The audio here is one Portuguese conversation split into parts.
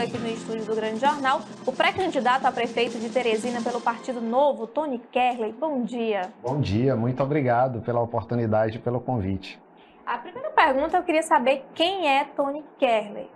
aqui no estúdio do Grande Jornal o pré-candidato a prefeito de Teresina pelo Partido Novo, Tony Kerley. Bom dia. Bom dia, muito obrigado pela oportunidade e pelo convite. A primeira pergunta eu queria saber quem é Tony Kerley,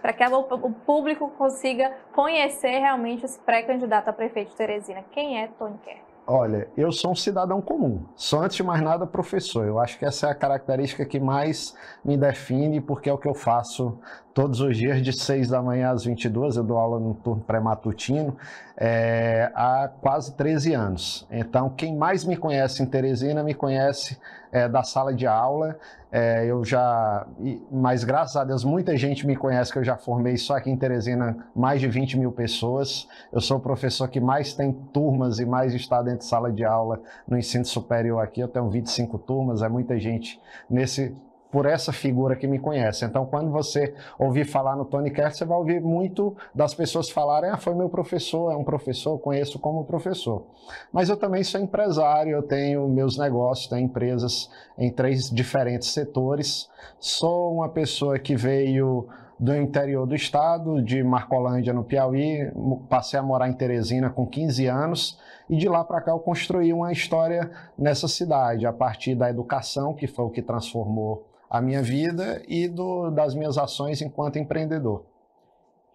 para que o público consiga conhecer realmente esse pré-candidato a prefeito de Teresina. Quem é Tony Kerley? Olha, eu sou um cidadão comum, sou antes de mais nada professor. Eu acho que essa é a característica que mais me define, porque é o que eu faço todos os dias, de 6 da manhã às 22, eu dou aula no turno pré-matutino, é, há quase 13 anos. Então, quem mais me conhece em Teresina, me conhece é, da sala de aula. É, eu já, mas graças a Deus, muita gente me conhece que eu já formei só aqui em Teresina mais de 20 mil pessoas. Eu sou o professor que mais tem turmas e mais está dentro de sala de aula no ensino superior aqui. Eu tenho 25 turmas, é muita gente nesse por essa figura que me conhece. Então, quando você ouvir falar no Tony Kerr, você vai ouvir muito das pessoas falarem: ah, foi meu professor, é um professor, conheço como professor. Mas eu também sou empresário, eu tenho meus negócios, tenho empresas em três diferentes setores. Sou uma pessoa que veio do interior do estado, de Marcolândia, no Piauí. Passei a morar em Teresina com 15 anos e de lá para cá eu construí uma história nessa cidade, a partir da educação, que foi o que transformou a minha vida e do, das minhas ações enquanto empreendedor.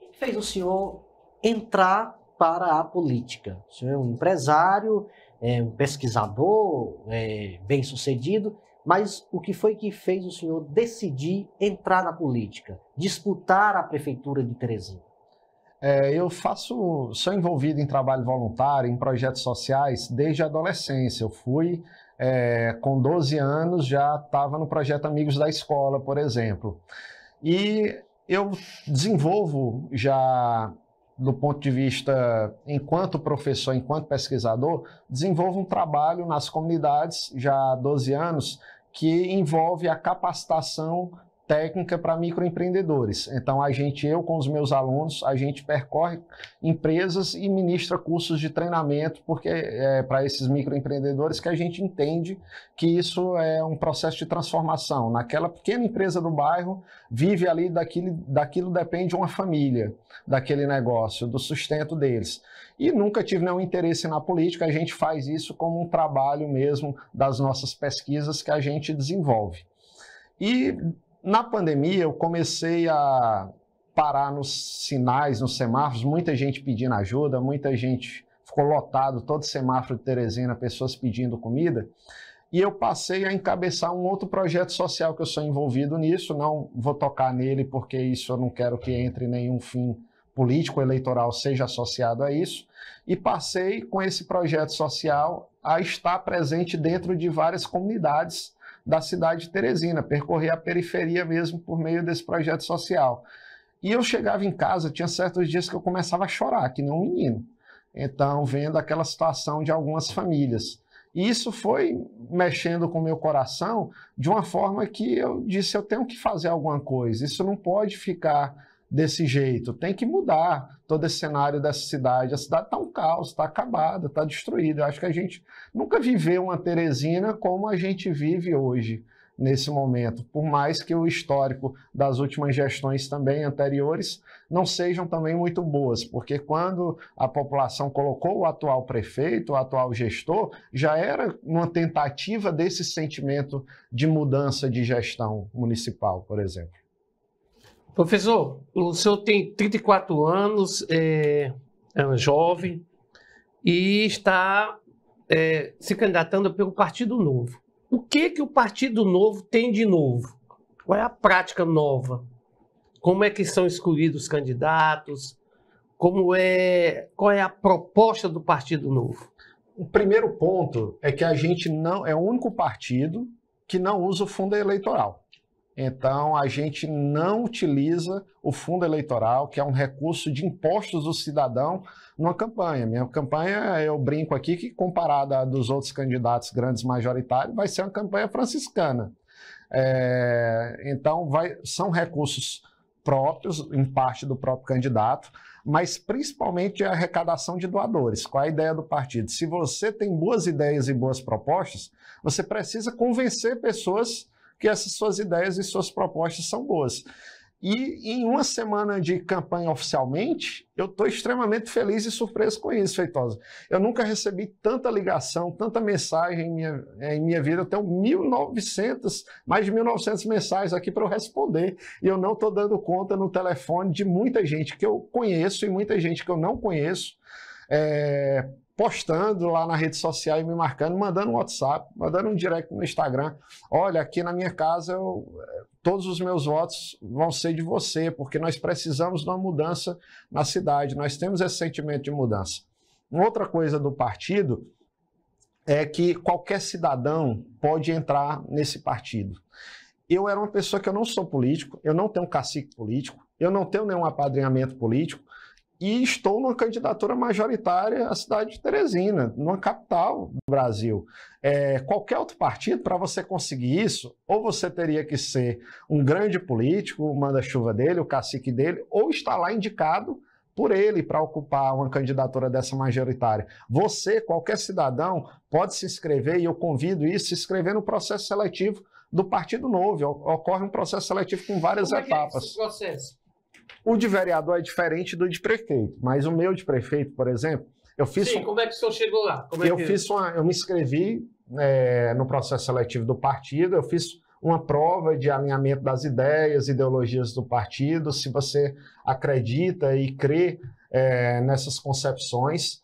O que fez o senhor entrar para a política? O senhor é um empresário, é um pesquisador, é bem sucedido, mas o que foi que fez o senhor decidir entrar na política, disputar a prefeitura de Teresina? É, eu faço, sou envolvido em trabalho voluntário, em projetos sociais desde a adolescência. Eu fui é, com 12 anos já estava no projeto Amigos da Escola, por exemplo. E eu desenvolvo já do ponto de vista, enquanto professor, enquanto pesquisador, desenvolvo um trabalho nas comunidades já há 12 anos que envolve a capacitação técnica para microempreendedores. Então a gente, eu com os meus alunos, a gente percorre empresas e ministra cursos de treinamento porque é para esses microempreendedores que a gente entende que isso é um processo de transformação. Naquela pequena empresa do bairro vive ali daquilo, daquilo depende uma família, daquele negócio, do sustento deles. E nunca tive nenhum interesse na política. A gente faz isso como um trabalho mesmo das nossas pesquisas que a gente desenvolve. E na pandemia, eu comecei a parar nos sinais, nos semáforos, muita gente pedindo ajuda, muita gente ficou lotado, todo semáforo de Teresina, pessoas pedindo comida. E eu passei a encabeçar um outro projeto social que eu sou envolvido nisso, não vou tocar nele porque isso eu não quero que entre nenhum fim político eleitoral seja associado a isso, e passei com esse projeto social a estar presente dentro de várias comunidades da cidade de Teresina, percorrer a periferia mesmo por meio desse projeto social. E eu chegava em casa, tinha certos dias que eu começava a chorar, que não um menino. Então, vendo aquela situação de algumas famílias. E isso foi mexendo com o meu coração de uma forma que eu disse: eu tenho que fazer alguma coisa, isso não pode ficar desse jeito. Tem que mudar todo esse cenário dessa cidade. A cidade está um caos, está acabada, está destruída. Eu acho que a gente nunca viveu uma Teresina como a gente vive hoje, nesse momento. Por mais que o histórico das últimas gestões também anteriores não sejam também muito boas, porque quando a população colocou o atual prefeito, o atual gestor, já era uma tentativa desse sentimento de mudança de gestão municipal, por exemplo. Professor, o senhor tem 34 anos, é, é um jovem e está é, se candidatando pelo Partido Novo. O que que o Partido Novo tem de novo? Qual é a prática nova? Como é que são escolhidos os candidatos? Como é, qual é a proposta do Partido Novo? O primeiro ponto é que a gente não é o único partido que não usa o fundo eleitoral. Então, a gente não utiliza o fundo eleitoral, que é um recurso de impostos do cidadão, numa campanha. Minha campanha, eu brinco aqui que, comparada à dos outros candidatos grandes majoritários, vai ser uma campanha franciscana. É, então, vai, são recursos próprios, em parte do próprio candidato, mas principalmente a arrecadação de doadores. Qual é a ideia do partido? Se você tem boas ideias e boas propostas, você precisa convencer pessoas que essas suas ideias e suas propostas são boas. E em uma semana de campanha oficialmente, eu estou extremamente feliz e surpreso com isso, Feitosa. Eu nunca recebi tanta ligação, tanta mensagem em minha, em minha vida. Eu tenho 1.900, mais de 1.900 mensagens aqui para eu responder. E eu não estou dando conta no telefone de muita gente que eu conheço e muita gente que eu não conheço. É, postando lá na rede social e me marcando, mandando um WhatsApp, mandando um direct no Instagram. Olha, aqui na minha casa eu, eh, todos os meus votos vão ser de você, porque nós precisamos de uma mudança na cidade, nós temos esse sentimento de mudança. Uma outra coisa do partido é que qualquer cidadão pode entrar nesse partido. Eu era uma pessoa que eu não sou político, eu não tenho cacique político, eu não tenho nenhum apadrinhamento político, e estou numa candidatura majoritária à cidade de Teresina, numa capital do Brasil. É, qualquer outro partido, para você conseguir isso, ou você teria que ser um grande político, o manda-chuva dele, o cacique dele, ou estar lá indicado por ele para ocupar uma candidatura dessa majoritária. Você, qualquer cidadão, pode se inscrever, e eu convido isso, se inscrever no processo seletivo do Partido Novo. Ocorre um processo seletivo com várias Como é etapas. É esse processo? O de vereador é diferente do de prefeito, mas o meu de prefeito, por exemplo, eu fiz. Sim, um... como é que o senhor chegou lá? É eu, que... fiz uma... eu me inscrevi é, no processo seletivo do partido, eu fiz uma prova de alinhamento das ideias, ideologias do partido, se você acredita e crê é, nessas concepções.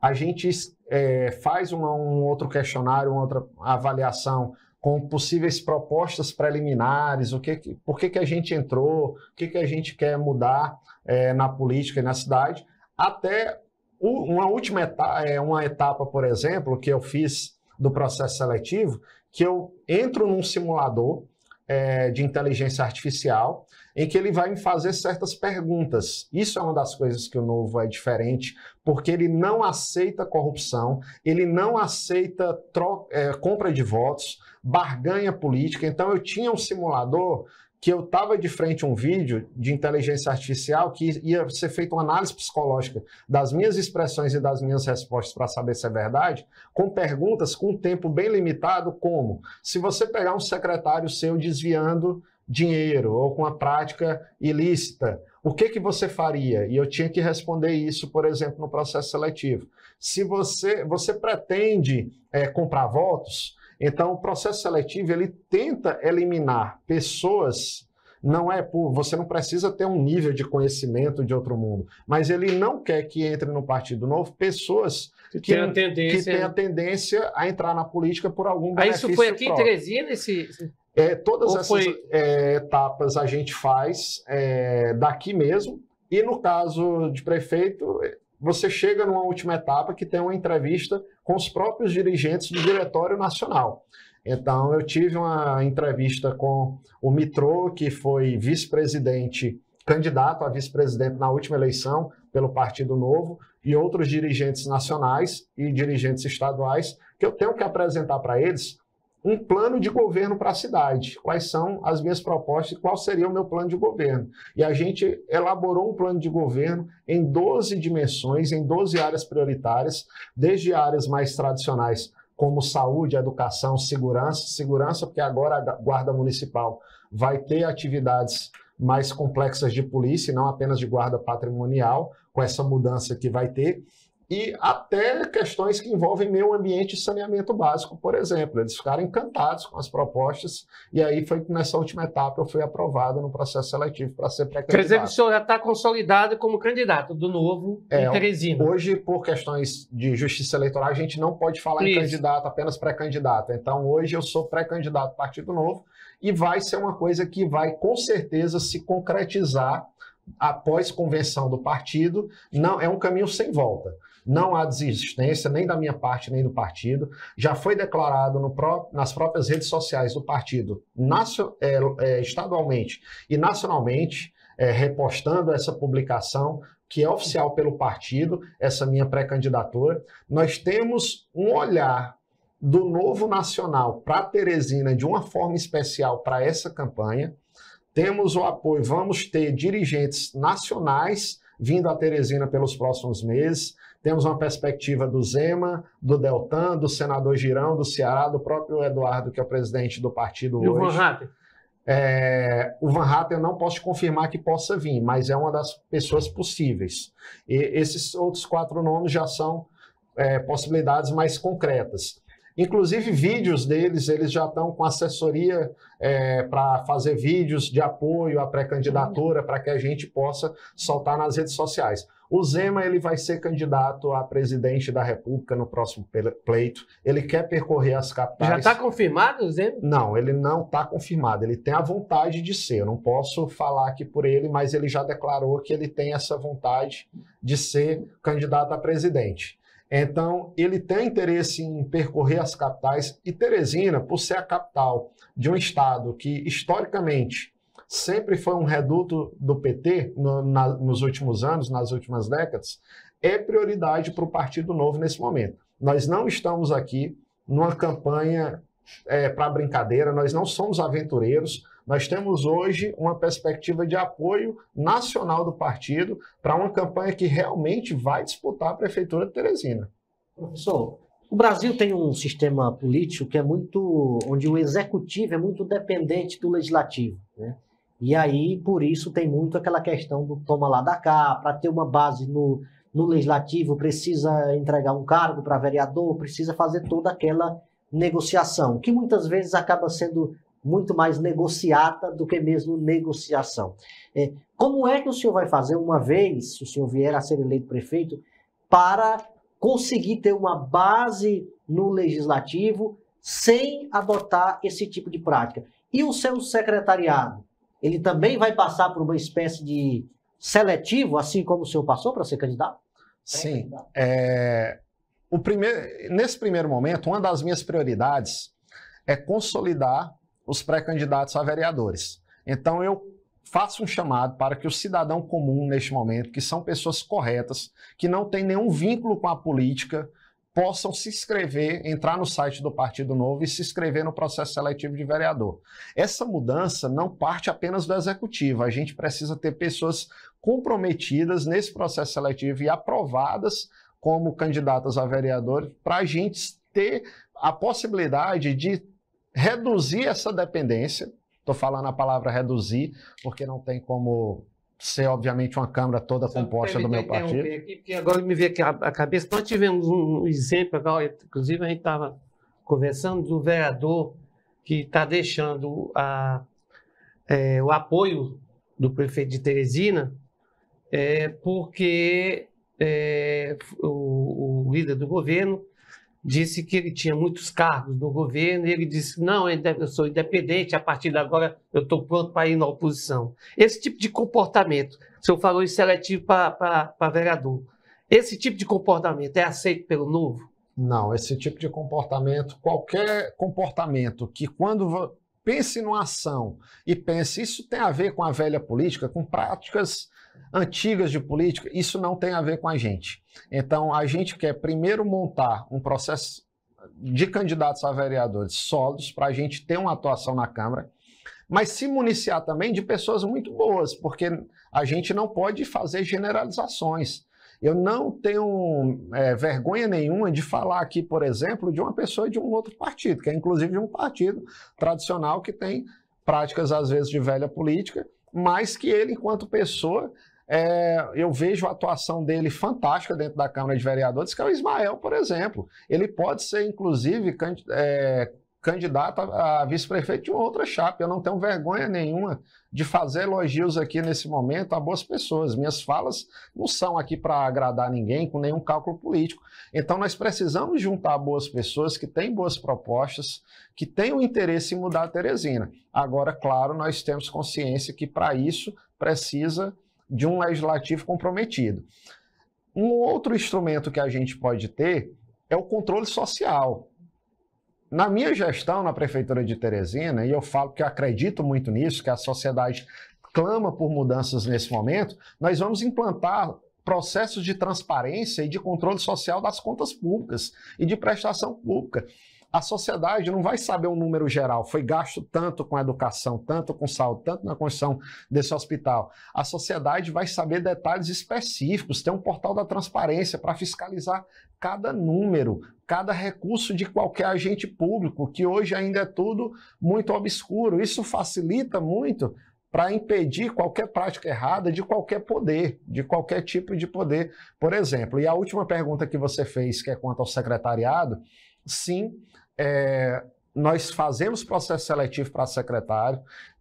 A gente é, faz uma, um outro questionário, uma outra avaliação com possíveis propostas preliminares, o que, por que, que a gente entrou, o que, que a gente quer mudar é, na política e na cidade, até uma última etapa, é, uma etapa, por exemplo, que eu fiz do processo seletivo, que eu entro num simulador é, de inteligência artificial, em que ele vai me fazer certas perguntas. Isso é uma das coisas que o novo é diferente, porque ele não aceita corrupção, ele não aceita troca, é, compra de votos, barganha política. Então, eu tinha um simulador que eu estava de frente a um vídeo de inteligência artificial que ia ser feita uma análise psicológica das minhas expressões e das minhas respostas para saber se é verdade, com perguntas com um tempo bem limitado, como se você pegar um secretário seu desviando dinheiro ou com a prática ilícita, o que, que você faria? E eu tinha que responder isso, por exemplo, no processo seletivo. Se você, você pretende é, comprar votos, então, o processo seletivo ele tenta eliminar pessoas. Não é por você não precisa ter um nível de conhecimento de outro mundo, mas ele não quer que entre no Partido Novo pessoas que, que tenham tendência, a tendência a entrar na política por algum benefício. Ah, isso foi aqui próprio. em Teresina esse é, todas Ou essas foi... é, etapas a gente faz é, daqui mesmo. E no caso de prefeito, você chega numa última etapa que tem uma entrevista com os próprios dirigentes do Diretório Nacional. Então, eu tive uma entrevista com o Mitro, que foi vice-presidente, candidato a vice-presidente na última eleição pelo Partido Novo, e outros dirigentes nacionais e dirigentes estaduais, que eu tenho que apresentar para eles um plano de governo para a cidade. Quais são as minhas propostas e qual seria o meu plano de governo? E a gente elaborou um plano de governo em 12 dimensões, em 12 áreas prioritárias, desde áreas mais tradicionais como saúde, educação, segurança, segurança porque agora a guarda municipal vai ter atividades mais complexas de polícia, não apenas de guarda patrimonial, com essa mudança que vai ter e até questões que envolvem meio ambiente e saneamento básico, por exemplo. Eles ficaram encantados com as propostas e aí foi que nessa última etapa eu fui aprovado no processo seletivo para ser pré-candidato. Quer dizer que o senhor já está consolidado como candidato do novo é, em Teresina. Hoje, por questões de justiça eleitoral, a gente não pode falar Isso. em candidato, apenas pré-candidato. Então, hoje eu sou pré-candidato do Partido Novo e vai ser uma coisa que vai com certeza se concretizar após convenção do partido. Não é um caminho sem volta não há desistência nem da minha parte nem do partido. Já foi declarado pró nas próprias redes sociais do partido, é, é, estadualmente e nacionalmente, é, repostando essa publicação que é oficial pelo partido, essa minha pré-candidatura. Nós temos um olhar do Novo Nacional para Teresina de uma forma especial para essa campanha. Temos o apoio, vamos ter dirigentes nacionais vindo a Teresina pelos próximos meses. Temos uma perspectiva do Zema, do Deltan, do senador Girão, do Ceará, do próprio Eduardo, que é o presidente do partido e hoje. O Van Hatten. É, o Van Hatten não posso confirmar que possa vir, mas é uma das pessoas possíveis. E esses outros quatro nomes já são é, possibilidades mais concretas. Inclusive, vídeos deles, eles já estão com assessoria é, para fazer vídeos de apoio à pré-candidatura, para que a gente possa soltar nas redes sociais. O Zema ele vai ser candidato a presidente da República no próximo pleito. Ele quer percorrer as capitais. Já está confirmado, Zema? Não, ele não está confirmado. Ele tem a vontade de ser. Eu não posso falar aqui por ele, mas ele já declarou que ele tem essa vontade de ser candidato a presidente. Então, ele tem interesse em percorrer as capitais e Teresina, por ser a capital de um estado que historicamente sempre foi um reduto do PT no, na, nos últimos anos, nas últimas décadas, é prioridade para o Partido Novo nesse momento. Nós não estamos aqui numa campanha é, para brincadeira, nós não somos aventureiros. Nós temos hoje uma perspectiva de apoio nacional do partido para uma campanha que realmente vai disputar a Prefeitura de Teresina. Professor, o Brasil tem um sistema político que é muito. onde o executivo é muito dependente do legislativo. Né? E aí, por isso, tem muito aquela questão do toma lá da cá, para ter uma base no, no legislativo, precisa entregar um cargo para vereador, precisa fazer toda aquela negociação, que muitas vezes acaba sendo muito mais negociata do que mesmo negociação. É, como é que o senhor vai fazer, uma vez se o senhor vier a ser eleito prefeito, para conseguir ter uma base no legislativo sem adotar esse tipo de prática? E o seu secretariado? ele também vai passar por uma espécie de seletivo, assim como o senhor passou para ser candidato? Sim. É, o primeiro, nesse primeiro momento, uma das minhas prioridades é consolidar os pré-candidatos a vereadores. Então, eu faço um chamado para que o cidadão comum, neste momento, que são pessoas corretas, que não tem nenhum vínculo com a política, possam se inscrever, entrar no site do Partido Novo e se inscrever no processo seletivo de vereador. Essa mudança não parte apenas do executivo, a gente precisa ter pessoas comprometidas nesse processo seletivo e aprovadas como candidatas a vereador para a gente ter a possibilidade de reduzir essa dependência. Estou falando a palavra reduzir, porque não tem como ser, obviamente, uma Câmara toda composta do meu partido. Aqui, agora me veio aqui a, a cabeça. Nós tivemos um, um exemplo, agora, inclusive a gente estava conversando do vereador que está deixando a, é, o apoio do prefeito de Teresina, é, porque é, o, o líder do governo disse que ele tinha muitos cargos no governo, e ele disse: não, eu sou independente, a partir de agora eu estou pronto para ir na oposição. Esse tipo de comportamento, o senhor falou em seletivo para vereador, esse tipo de comportamento é aceito pelo novo? Não, esse tipo de comportamento, qualquer comportamento que quando pense numa ação e pense isso tem a ver com a velha política, com práticas antigas de política, isso não tem a ver com a gente. Então, a gente quer primeiro montar um processo de candidatos a vereadores sólidos para a gente ter uma atuação na Câmara, mas se municiar também de pessoas muito boas, porque a gente não pode fazer generalizações. Eu não tenho é, vergonha nenhuma de falar aqui, por exemplo, de uma pessoa de um outro partido, que é inclusive de um partido tradicional que tem práticas, às vezes, de velha política, mas que ele, enquanto pessoa, é, eu vejo a atuação dele fantástica dentro da Câmara de Vereadores, que é o Ismael, por exemplo. Ele pode ser, inclusive, é, candidato a, vice-prefeito de outra chapa. Eu não tenho vergonha nenhuma de fazer elogios aqui nesse momento a boas pessoas. Minhas falas não são aqui para agradar ninguém com nenhum cálculo político. Então nós precisamos juntar boas pessoas que têm boas propostas, que têm o interesse em mudar a Teresina. Agora, claro, nós temos consciência que para isso precisa de um legislativo comprometido. Um outro instrumento que a gente pode ter é o controle social. Na minha gestão na Prefeitura de Teresina, e eu falo que eu acredito muito nisso, que a sociedade clama por mudanças nesse momento, nós vamos implantar processos de transparência e de controle social das contas públicas e de prestação pública a sociedade não vai saber um número geral. Foi gasto tanto com educação, tanto com saúde, tanto na construção desse hospital. A sociedade vai saber detalhes específicos, ter um portal da transparência para fiscalizar cada número, cada recurso de qualquer agente público, que hoje ainda é tudo muito obscuro. Isso facilita muito para impedir qualquer prática errada de qualquer poder, de qualquer tipo de poder, por exemplo. E a última pergunta que você fez, que é quanto ao secretariado, sim, é, nós fazemos processo seletivo para secretário,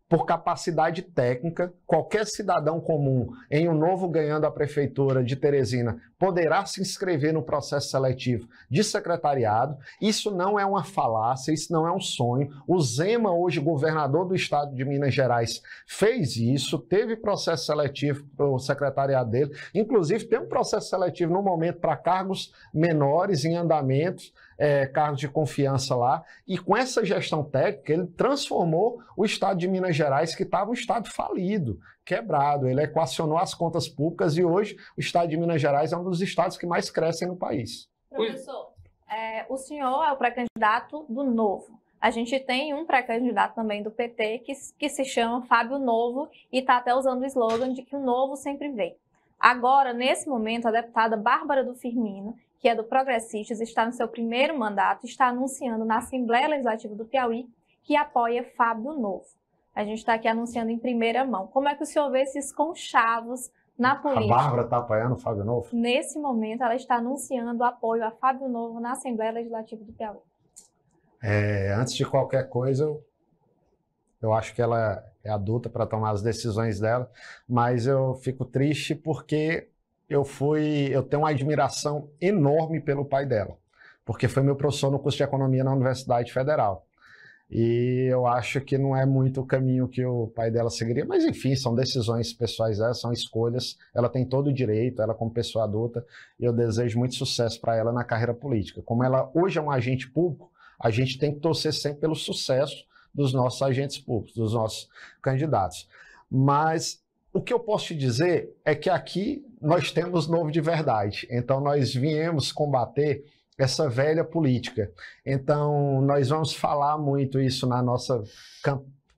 por capacidade técnica. Qualquer cidadão comum em um novo ganhando a prefeitura de Teresina poderá se inscrever no processo seletivo de secretariado. Isso não é uma falácia, isso não é um sonho. O Zema, hoje governador do estado de Minas Gerais, fez isso, teve processo seletivo para o secretariado dele. Inclusive, tem um processo seletivo no momento para cargos menores em andamento é, cargos de confiança lá. E com essa gestão técnica, ele transformou o estado de Minas Gerais, que estava um estado falido, quebrado. Ele equacionou as contas públicas e hoje o estado de Minas Gerais é um dos estados que mais crescem no país. Professor, é, o senhor é o pré-candidato do Novo. A gente tem um pré-candidato também do PT que, que se chama Fábio Novo e está até usando o slogan de que o novo sempre vem. Agora, nesse momento, a deputada Bárbara do Firmino que é do Progressistas, está no seu primeiro mandato, está anunciando na Assembleia Legislativa do Piauí que apoia Fábio Novo. A gente está aqui anunciando em primeira mão. Como é que o senhor vê esses conchavos na política? A Bárbara está apoiando o Fábio Novo? Nesse momento, ela está anunciando apoio a Fábio Novo na Assembleia Legislativa do Piauí. É, antes de qualquer coisa, eu, eu acho que ela é adulta para tomar as decisões dela, mas eu fico triste porque eu fui, eu tenho uma admiração enorme pelo pai dela, porque foi meu professor no curso de economia na Universidade Federal. E eu acho que não é muito o caminho que o pai dela seguiria, mas enfim, são decisões pessoais, elas, são escolhas. Ela tem todo o direito, ela como pessoa adulta, eu desejo muito sucesso para ela na carreira política. Como ela hoje é um agente público, a gente tem que torcer sempre pelo sucesso dos nossos agentes públicos, dos nossos candidatos. Mas o que eu posso te dizer é que aqui nós temos novo de verdade. Então, nós viemos combater essa velha política. Então, nós vamos falar muito isso na nossa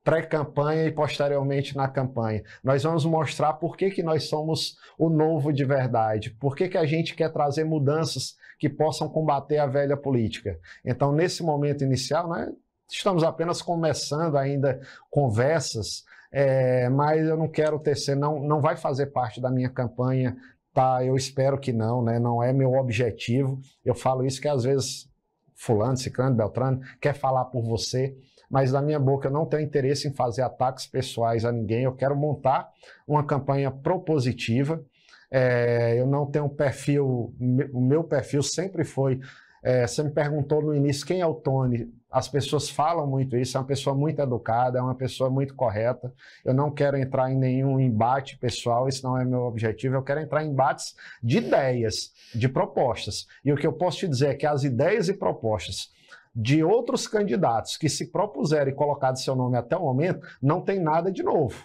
pré-campanha e posteriormente na campanha. Nós vamos mostrar por que, que nós somos o novo de verdade, por que, que a gente quer trazer mudanças que possam combater a velha política. Então, nesse momento inicial, nós né, estamos apenas começando ainda conversas, é, mas eu não quero tecer, não, não vai fazer parte da minha campanha, tá? Eu espero que não, né? Não é meu objetivo. Eu falo isso que às vezes fulano, ciclano, beltrano quer falar por você, mas da minha boca eu não tenho interesse em fazer ataques pessoais a ninguém. Eu quero montar uma campanha propositiva. É, eu não tenho um perfil, o meu perfil sempre foi. É, você me perguntou no início quem é o Tony as pessoas falam muito isso, é uma pessoa muito educada, é uma pessoa muito correta. Eu não quero entrar em nenhum embate pessoal, isso não é meu objetivo. Eu quero entrar em embates de ideias, de propostas. E o que eu posso te dizer é que as ideias e propostas de outros candidatos que se propuseram e colocaram seu nome até o momento, não tem nada de novo.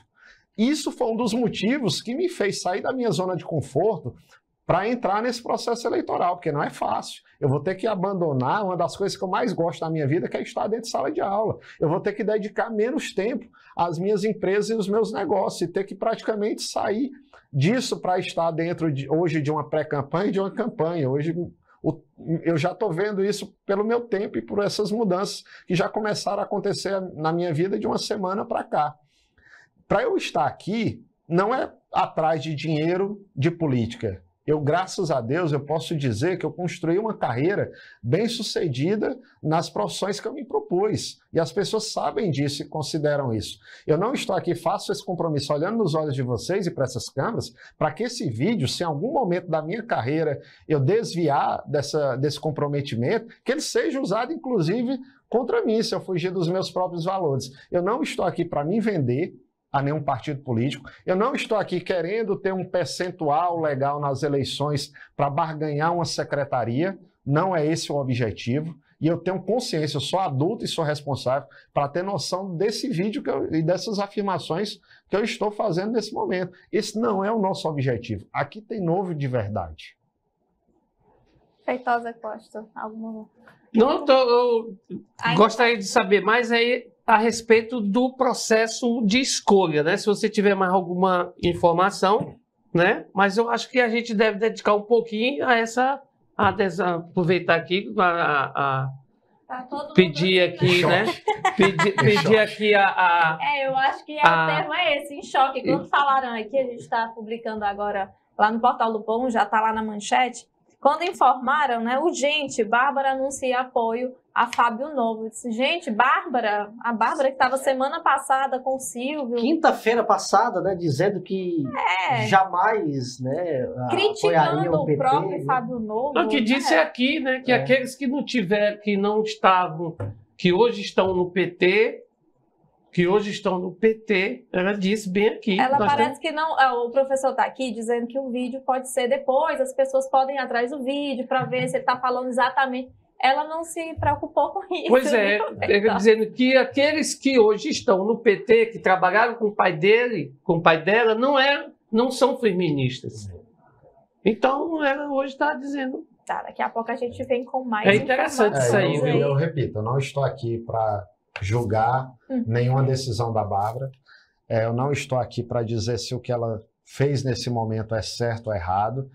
Isso foi um dos motivos que me fez sair da minha zona de conforto para entrar nesse processo eleitoral, porque não é fácil. Eu vou ter que abandonar uma das coisas que eu mais gosto na minha vida, que é estar dentro de sala de aula. Eu vou ter que dedicar menos tempo às minhas empresas e aos meus negócios, e ter que praticamente sair disso para estar dentro de, hoje de uma pré-campanha e de uma campanha. Hoje o, eu já estou vendo isso pelo meu tempo e por essas mudanças que já começaram a acontecer na minha vida de uma semana para cá. Para eu estar aqui, não é atrás de dinheiro de política. Eu, graças a Deus, eu posso dizer que eu construí uma carreira bem sucedida nas profissões que eu me propus. E as pessoas sabem disso e consideram isso. Eu não estou aqui, faço esse compromisso olhando nos olhos de vocês e para essas câmeras, para que esse vídeo, se em algum momento da minha carreira eu desviar dessa, desse comprometimento, que ele seja usado, inclusive, contra mim, se eu fugir dos meus próprios valores. Eu não estou aqui para me vender, a nenhum partido político. Eu não estou aqui querendo ter um percentual legal nas eleições para barganhar uma secretaria, não é esse o objetivo. E eu tenho consciência, eu sou adulto e sou responsável para ter noção desse vídeo eu, e dessas afirmações que eu estou fazendo nesse momento. Esse não é o nosso objetivo. Aqui tem novo de verdade. Feitosa Costa, alguma não, tô, eu gostaria tá- de saber mais aí a respeito do processo de escolha, né? Se você tiver mais alguma informação, né? Mas eu acho que a gente deve dedicar um pouquinho a essa. A aproveitar aqui a, a, a Tá pedir aqui, né? pedir, aqui a, a, É, eu acho que é a... o termo é esse, em choque. Quando falaram aqui, a gente está publicando agora lá no Portal do Pão, já está lá na manchete. Quando informaram, né? Urgente, Bárbara anuncia apoio a Fábio Novo. Eu disse, gente, Bárbara, a Bárbara que estava é. semana passada com o Silvio. Quinta-feira passada, né, dizendo que é. jamais, né, criticando o, PT, o próprio né? Fábio Novo. O que disse né? é. aqui, né, que é. aqueles que não tiveram, que não estavam, que hoje estão no PT, que hoje estão no PT, ela disse bem aqui. Ela parece temos... que não. É, o professor está aqui dizendo que o vídeo pode ser depois, as pessoas podem ir atrás do vídeo para ver se ele está falando exatamente ela não se preocupou com isso. Pois é, então. dizendo que aqueles que hoje estão no PT, que trabalharam com o pai dele, com o pai dela, não, é, não são feministas. Então, ela hoje está dizendo. Tá, daqui a pouco a gente vem com mais. É interessante isso aí, viu? Eu, eu repito, eu não estou aqui para julgar hum. nenhuma decisão da Bárbara. É, eu não estou aqui para dizer se o que ela fez nesse momento é certo ou errado.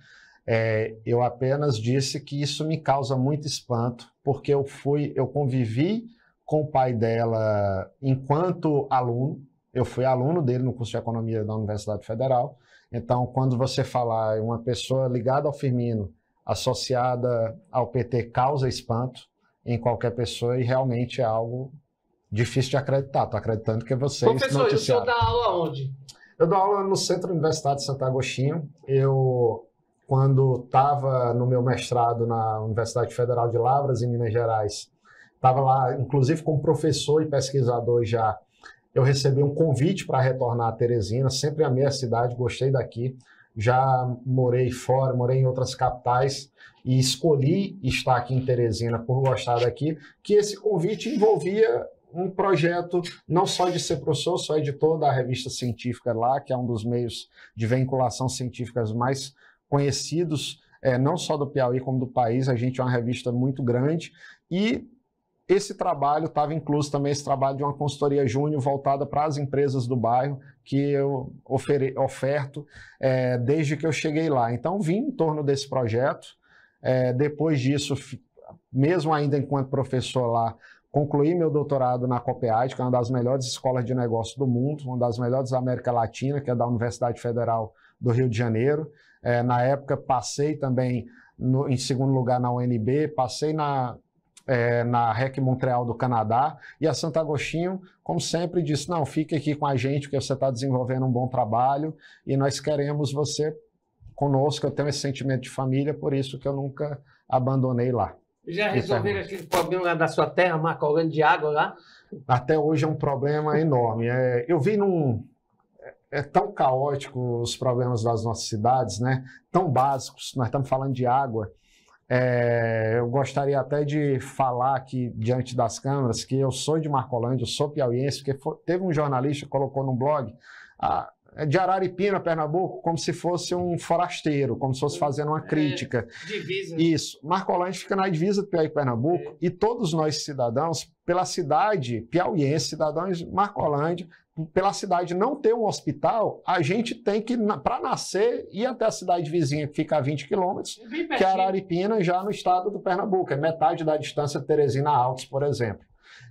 É, eu apenas disse que isso me causa muito espanto, porque eu fui, eu convivi com o pai dela enquanto aluno. Eu fui aluno dele no curso de economia da Universidade Federal. Então, quando você falar uma pessoa ligada ao Firmino, associada ao PT, causa espanto em qualquer pessoa e realmente é algo difícil de acreditar. Estou acreditando que vocês Professor, noticiaram. o senhor dá aula onde? Eu dou aula no Centro Universitário de Santo Agostinho. Eu quando estava no meu mestrado na Universidade Federal de Lavras, em Minas Gerais, estava lá, inclusive, como professor e pesquisador já, eu recebi um convite para retornar a Teresina, sempre amei a cidade, gostei daqui, já morei fora, morei em outras capitais e escolhi estar aqui em Teresina por gostar daqui, que esse convite envolvia um projeto não só de ser professor, só editor da revista científica lá, que é um dos meios de vinculação científicas mais conhecidos, é, não só do Piauí como do país, a gente é uma revista muito grande. E esse trabalho estava incluso também esse trabalho de uma consultoria júnior voltada para as empresas do bairro que eu ofereço oferto é, desde que eu cheguei lá. Então vim em torno desse projeto. É, depois disso, mesmo ainda enquanto professor lá, concluí meu doutorado na COPEAD, que é uma das melhores escolas de negócio do mundo, uma das melhores da América Latina, que é da Universidade Federal do Rio de Janeiro. É, na época, passei também no, em segundo lugar na UNB, passei na, é, na REC Montreal do Canadá. E a Santo Agostinho, como sempre, disse: não, fique aqui com a gente, porque você está desenvolvendo um bom trabalho e nós queremos você conosco. Eu tenho esse sentimento de família, por isso que eu nunca abandonei lá. Já resolveram aquele problema da sua terra, Marco Grande de água lá? Até hoje é um problema enorme. É, eu vi num, é tão caótico os problemas das nossas cidades, né? Tão básicos. Nós estamos falando de água. É, eu gostaria até de falar aqui diante das câmeras que eu sou de Marcolândia, eu sou piauiense, porque foi, teve um jornalista que colocou num blog, ah, é de Araripina, Pernambuco, como se fosse um forasteiro, como se fosse fazendo uma é, crítica. É, divisa. Isso. Marcolândia fica na divisa do Piauí e Pernambuco é. e todos nós cidadãos, pela cidade piauiense, cidadãos de Marcolândia, pela cidade não ter um hospital, a gente tem que, para nascer, ir até a cidade vizinha, que fica a 20 quilômetros, que é Araripina, já no estado do Pernambuco. É metade da distância de Teresina Altos, por exemplo.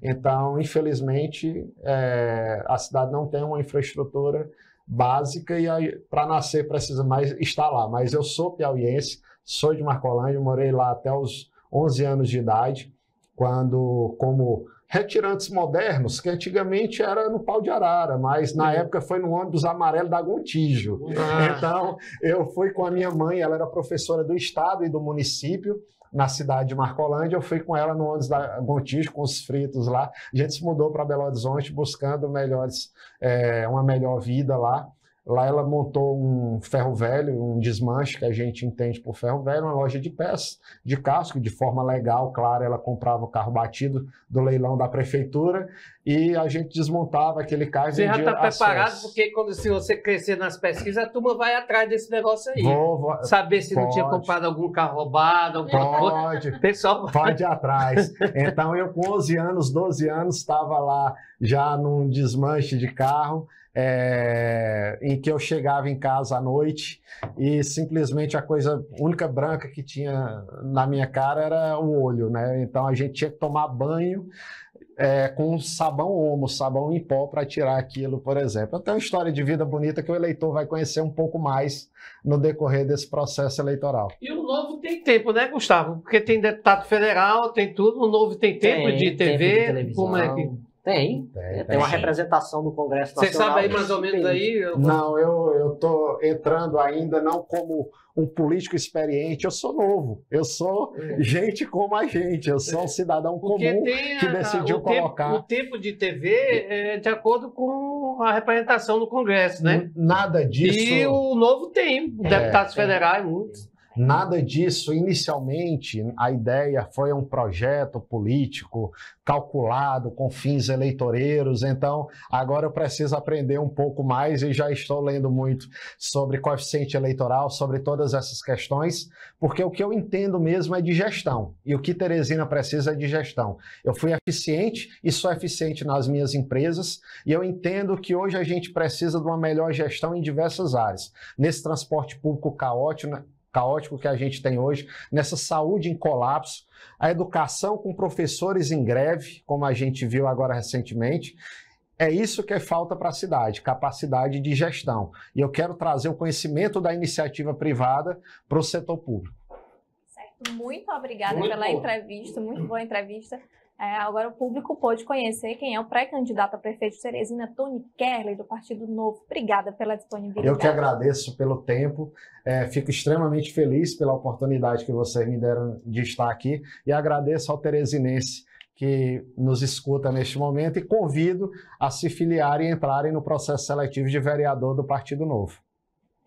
Então, infelizmente, é, a cidade não tem uma infraestrutura básica e para nascer precisa mais estar lá. Mas eu sou piauiense, sou de Marcolândia, morei lá até os 11 anos de idade, quando como retirantes modernos, que antigamente era no pau de arara, mas na uhum. época foi no ônibus amarelo da Gontijo. Uhum. Então, eu fui com a minha mãe, ela era professora do estado e do município, na cidade de Marcolândia. Eu fui com ela no ônibus da Montijo, com os fritos lá. A gente se mudou para Belo Horizonte buscando melhores, é, uma melhor vida lá. Lá ela montou um ferro velho, um desmanche que a gente entende por ferro velho, uma loja de peças, de casco, de forma legal, claro, ela comprava o carro batido do leilão da prefeitura e a gente desmontava aquele carro. Você já está preparado, porque quando se você crescer nas pesquisas, a turma vai atrás desse negócio aí. Vou, vou, Saber se pode, não tinha comprado algum carro roubado, alguma pode, coisa. Pessoal... Pode ir atrás. Então eu com 11 anos, 12 anos, estava lá já num desmanche de carro é, em que eu chegava em casa à noite e simplesmente a coisa única branca que tinha na minha cara era o olho, né? Então a gente tinha que tomar banho é, com sabão homo, sabão em pó para tirar aquilo, por exemplo. É uma história de vida bonita que o eleitor vai conhecer um pouco mais no decorrer desse processo eleitoral. E o novo tem tempo, né, Gustavo? Porque tem deputado federal, tem tudo, o novo tem tempo tem, de TV, tempo de como é que tem, tem, tem, tem uma sim. representação do Congresso Nacional. Você sabe aí mais ou menos aí? Eu... Não, eu eu tô entrando ainda não como um político experiente, eu sou novo, eu sou é. gente como a gente, eu sou um cidadão comum que decidiu o colocar. Tempo, o tempo de TV é de acordo com a representação do Congresso, né? Nada disso. E o novo tem, é, deputados é, federais, muitos. Nada disso, inicialmente, a ideia foi um projeto político calculado com fins eleitoreiros. Então, agora eu preciso aprender um pouco mais e já estou lendo muito sobre coeficiente eleitoral, sobre todas essas questões, porque o que eu entendo mesmo é de gestão. E o que Teresina precisa é de gestão. Eu fui eficiente e sou eficiente nas minhas empresas, e eu entendo que hoje a gente precisa de uma melhor gestão em diversas áreas. Nesse transporte público caótico, né, caótico que a gente tem hoje, nessa saúde em colapso, a educação com professores em greve, como a gente viu agora recentemente. É isso que é falta para a cidade, capacidade de gestão. E eu quero trazer o conhecimento da iniciativa privada para o setor público. Certo, muito obrigada muito pela boa. entrevista, muito boa entrevista. É, agora o público pôde conhecer quem é o pré-candidato a prefeito de Teresina, Tony Kerley, do Partido Novo. Obrigada pela disponibilidade. Eu que agradeço pelo tempo, é, fico extremamente feliz pela oportunidade que vocês me deram de estar aqui e agradeço ao teresinense que nos escuta neste momento e convido a se filiarem e entrarem no processo seletivo de vereador do Partido Novo.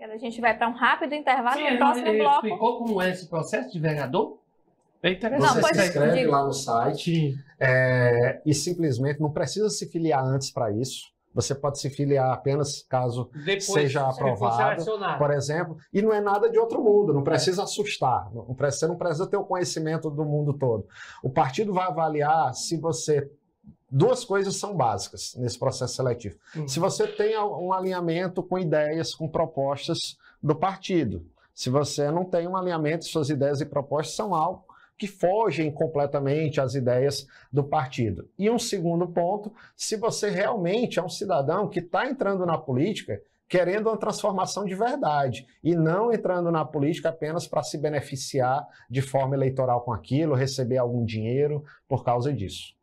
A gente vai para um rápido intervalo Sim, no próximo bloco. Explicou como é esse processo de vereador? É interessante. Você não, se é, inscreve lá no site é, e simplesmente não precisa se filiar antes para isso. Você pode se filiar apenas caso depois, seja aprovado, depois por exemplo. E não é nada de outro mundo, não é. precisa é. assustar, não precisa, você não precisa ter o conhecimento do mundo todo. O partido vai avaliar se você duas coisas são básicas nesse processo seletivo. Hum. Se você tem um alinhamento com ideias, com propostas do partido. Se você não tem um alinhamento, suas ideias e propostas são algo que fogem completamente às ideias do partido. E um segundo ponto, se você realmente é um cidadão que está entrando na política querendo uma transformação de verdade e não entrando na política apenas para se beneficiar de forma eleitoral com aquilo, receber algum dinheiro por causa disso.